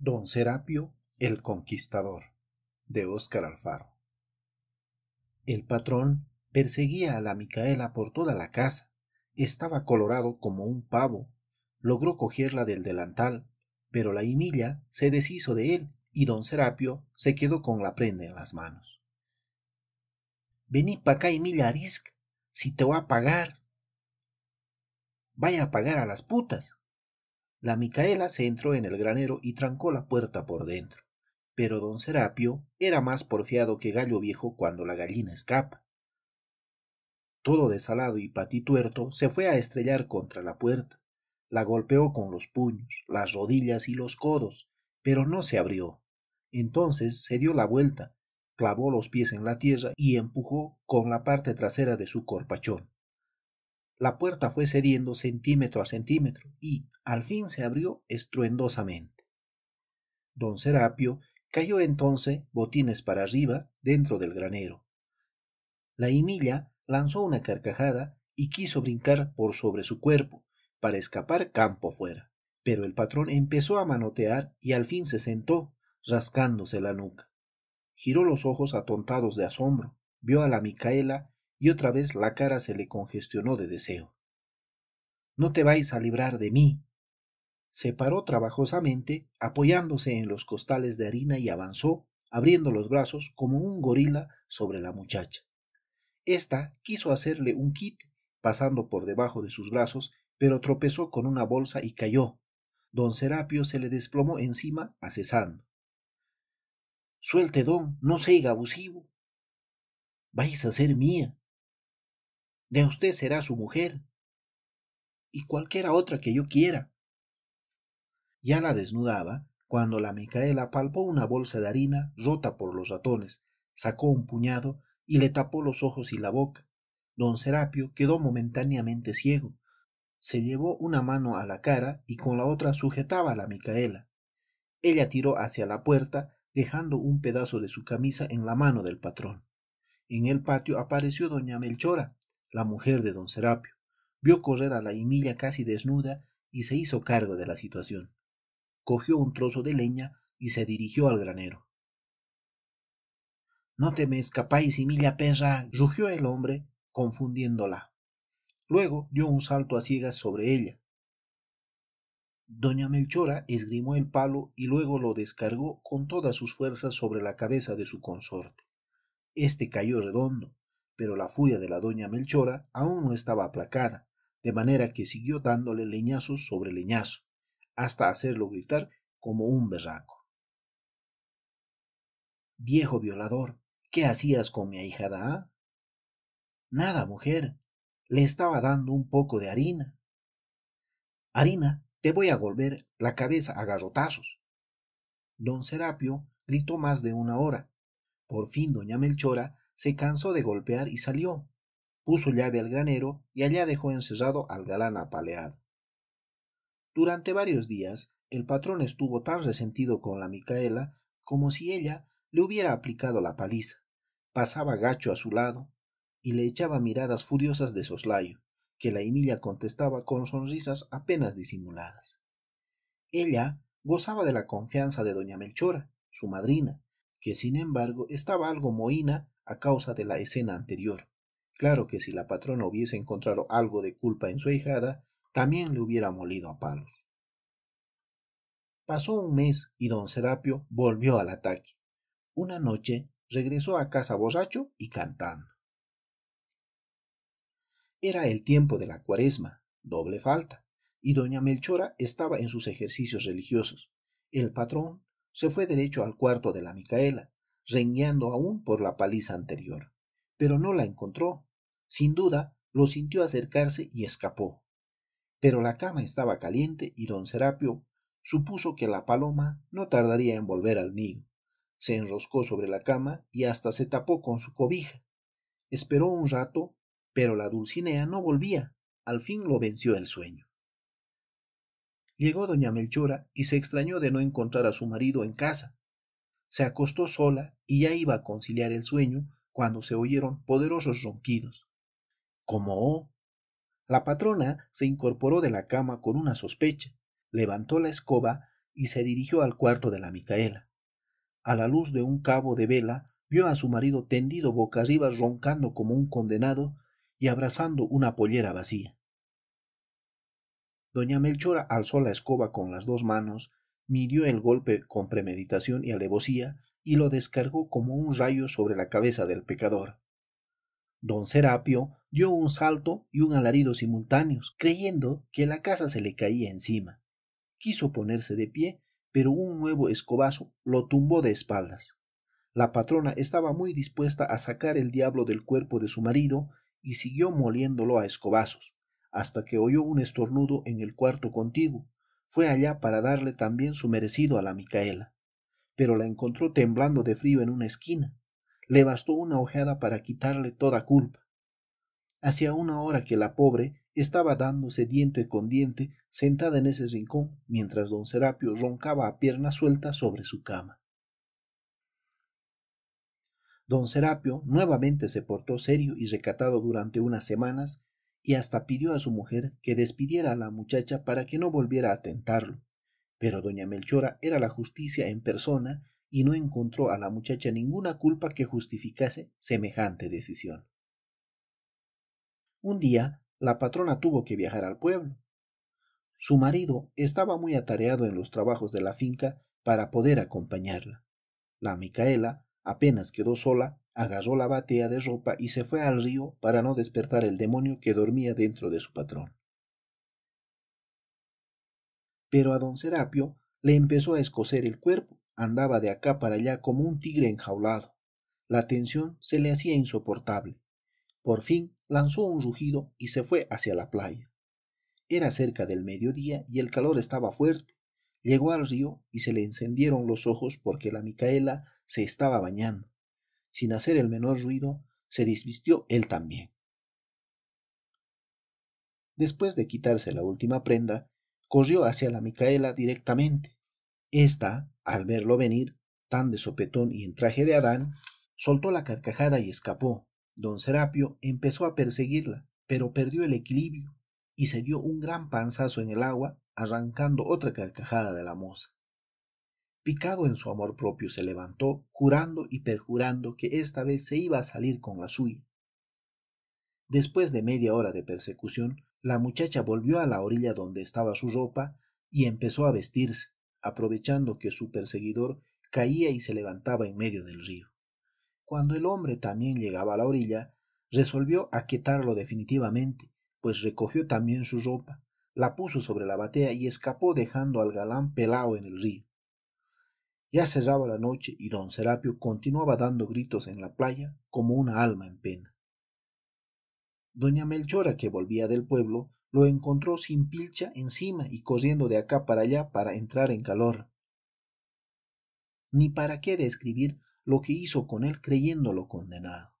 Don Serapio el Conquistador de Óscar Alfaro. El patrón perseguía a la Micaela por toda la casa. Estaba colorado como un pavo. Logró cogerla del delantal, pero la Emilia se deshizo de él y don Serapio se quedó con la prenda en las manos. Vení pa' acá, Emilia Arisc, si te voy a pagar. Vaya a pagar a las putas. La Micaela se entró en el granero y trancó la puerta por dentro. Pero don Serapio era más porfiado que gallo viejo cuando la gallina escapa. Todo desalado y patituerto se fue a estrellar contra la puerta. La golpeó con los puños, las rodillas y los codos, pero no se abrió. Entonces se dio la vuelta, clavó los pies en la tierra y empujó con la parte trasera de su corpachón. La puerta fue cediendo centímetro a centímetro y al fin se abrió estruendosamente. Don Serapio cayó entonces botines para arriba dentro del granero. La himilla lanzó una carcajada y quiso brincar por sobre su cuerpo para escapar campo fuera. Pero el patrón empezó a manotear y al fin se sentó, rascándose la nuca. Giró los ojos atontados de asombro, vio a la Micaela y otra vez la cara se le congestionó de deseo. No te vais a librar de mí. Se paró trabajosamente, apoyándose en los costales de harina y avanzó, abriendo los brazos como un gorila sobre la muchacha. Esta quiso hacerle un kit, pasando por debajo de sus brazos, pero tropezó con una bolsa y cayó. Don Serapio se le desplomó encima, asesando. Suelte, don, no seiga abusivo. Vais a ser mía, de usted será su mujer y cualquiera otra que yo quiera. Ya la desnudaba cuando la Micaela palpó una bolsa de harina rota por los ratones, sacó un puñado y le tapó los ojos y la boca. Don Serapio quedó momentáneamente ciego. Se llevó una mano a la cara y con la otra sujetaba a la Micaela. Ella tiró hacia la puerta, dejando un pedazo de su camisa en la mano del patrón. En el patio apareció doña Melchora, la mujer de don Serapio, vio correr a la Emilia casi desnuda y se hizo cargo de la situación. Cogió un trozo de leña y se dirigió al granero. No te me escapáis, Emilia perra, rugió el hombre, confundiéndola. Luego dio un salto a ciegas sobre ella. Doña Melchora esgrimó el palo y luego lo descargó con todas sus fuerzas sobre la cabeza de su consorte. Este cayó redondo, pero la furia de la doña Melchora aún no estaba aplacada, de manera que siguió dándole leñazos sobre leñazo, hasta hacerlo gritar como un berraco. Viejo violador, ¿qué hacías con mi ahijada? Ah? Nada, mujer. Le estaba dando un poco de harina. Harina, te voy a volver la cabeza a garrotazos. Don Serapio gritó más de una hora. Por fin doña Melchora se cansó de golpear y salió. Puso llave al granero y allá dejó encerrado al galán apaleado. Durante varios días, el patrón estuvo tan resentido con la Micaela como si ella le hubiera aplicado la paliza. Pasaba gacho a su lado y le echaba miradas furiosas de soslayo, que la Emilia contestaba con sonrisas apenas disimuladas. Ella gozaba de la confianza de doña Melchora, su madrina, que sin embargo estaba algo mohína a causa de la escena anterior. Claro que si la patrona hubiese encontrado algo de culpa en su hijada, también le hubiera molido a palos. Pasó un mes y don Serapio volvió al ataque. Una noche regresó a casa borracho y cantando. Era el tiempo de la cuaresma, doble falta, y doña Melchora estaba en sus ejercicios religiosos. El patrón se fue derecho al cuarto de la Micaela, rengueando aún por la paliza anterior. Pero no la encontró. Sin duda, lo sintió acercarse y escapó. Pero la cama estaba caliente y don Serapio supuso que la paloma no tardaría en volver al nido. Se enroscó sobre la cama y hasta se tapó con su cobija. Esperó un rato, pero la Dulcinea no volvía. Al fin lo venció el sueño. Llegó doña Melchora y se extrañó de no encontrar a su marido en casa. Se acostó sola y ya iba a conciliar el sueño cuando se oyeron poderosos ronquidos. ¿Cómo? La patrona se incorporó de la cama con una sospecha, levantó la escoba y se dirigió al cuarto de la Micaela. A la luz de un cabo de vela vio a su marido tendido boca arriba roncando como un condenado y abrazando una pollera vacía. Doña Melchora alzó la escoba con las dos manos midió el golpe con premeditación y alevosía y lo descargó como un rayo sobre la cabeza del pecador. Don Serapio dio un salto y un alarido simultáneos, creyendo que la casa se le caía encima. Quiso ponerse de pie, pero un nuevo escobazo lo tumbó de espaldas. La patrona estaba muy dispuesta a sacar el diablo del cuerpo de su marido y siguió moliéndolo a escobazos, hasta que oyó un estornudo en el cuarto contiguo, fue allá para darle también su merecido a la Micaela, pero la encontró temblando de frío en una esquina. Le bastó una ojeada para quitarle toda culpa. Hacía una hora que la pobre estaba dándose diente con diente sentada en ese rincón mientras don Serapio roncaba a pierna suelta sobre su cama. Don Serapio nuevamente se portó serio y recatado durante unas semanas y hasta pidió a su mujer que despidiera a la muchacha para que no volviera a tentarlo. Pero doña Melchora era la justicia en persona y no encontró a la muchacha ninguna culpa que justificase semejante decisión. Un día, la patrona tuvo que viajar al pueblo. Su marido estaba muy atareado en los trabajos de la finca para poder acompañarla. La Micaela apenas quedó sola agarró la batea de ropa y se fue al río para no despertar el demonio que dormía dentro de su patrón. Pero a don Serapio le empezó a escocer el cuerpo, andaba de acá para allá como un tigre enjaulado. La tensión se le hacía insoportable. Por fin lanzó un rugido y se fue hacia la playa. Era cerca del mediodía y el calor estaba fuerte. Llegó al río y se le encendieron los ojos porque la Micaela se estaba bañando. Sin hacer el menor ruido, se desvistió él también. Después de quitarse la última prenda, corrió hacia la Micaela directamente. Esta, al verlo venir, tan de sopetón y en traje de Adán, soltó la carcajada y escapó. Don Serapio empezó a perseguirla, pero perdió el equilibrio y se dio un gran panzazo en el agua, arrancando otra carcajada de la moza. Picado en su amor propio se levantó, jurando y perjurando que esta vez se iba a salir con la suya. Después de media hora de persecución, la muchacha volvió a la orilla donde estaba su ropa y empezó a vestirse, aprovechando que su perseguidor caía y se levantaba en medio del río. Cuando el hombre también llegaba a la orilla, resolvió aquetarlo definitivamente, pues recogió también su ropa, la puso sobre la batea y escapó dejando al galán pelado en el río. Ya cerraba la noche y don Serapio continuaba dando gritos en la playa como una alma en pena. Doña Melchora, que volvía del pueblo, lo encontró sin pilcha encima y corriendo de acá para allá para entrar en calor. Ni para qué describir lo que hizo con él creyéndolo condenado.